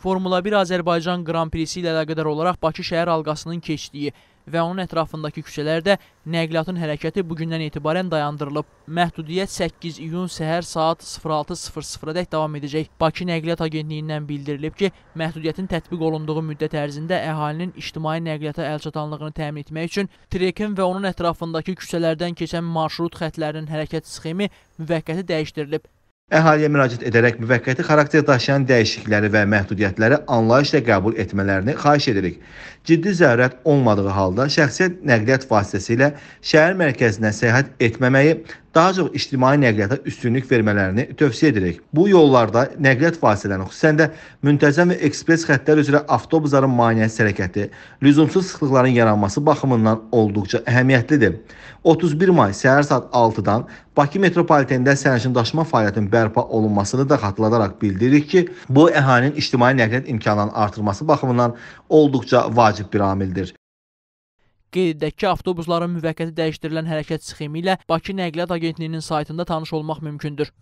Formula 1 Azərbaycan Qran Prisi ilə əlaqədar olaraq Bakı şəhər halqasının keçdiyi və onun ətrafındakı küçələrdə nəqliyyatın hərəkəti bugündən etibarən dayandırılıb. Məhdudiyyət 8 iyun səhər saat 06:00-dək davam edəcək. Bakı Nəqliyyat Agentliyindən bildirilib ki, məhdudiyyətin tətbiq olunduğu müddət ərzində əhalinin ictimai nəqliyyata əlçatanlığını təmin etmək üçün trekin və onun ətrafındakı küçələrdən keçən marşrut xətlərinin hərəkət sxemi müvəqqəti dəyişdirilib əhaliyə müraciət edərək müvəqqəti xarakter daşıyan dəyişiklikləri və məhdudiyyətləri anlayışla qəbul etmələrini xahiş edirik. Ciddi zərurət olmadığı halda şəxsiyyət nəqliyyat vasitəsilə şəhər mərkəzinə səyahət etməməyi daha çox ictimai nəqliyyata üstünlük vermələrini tövsiyə edirik. Bu yollarda nəqliyyat vasitələrinin, xüsusən də müntəzəm və ekspres xəttlər üzrə avtobusların maneəsiz hərəkəti, lüzumsuz sıxlıqların yaranması baxımından olduqca əhəmiyyətlidir. 31 may səhər saat 6-dan Bakı metropolitenində sərnişindaşıma fəaliyyətinin bərpa olunmasını da xatırladaraq bildirir ki, bu əhalinin ictimai nəqliyyat imkanlarının artırması baxımından olduqca vacib bir amildir. Qeyd edək ki, avtobusların müvəqqəti dəyişdirilən hərəkət sxemi ilə Bakı Nəqliyyat Agentliyinin saytında tanış olmaq mümkündür.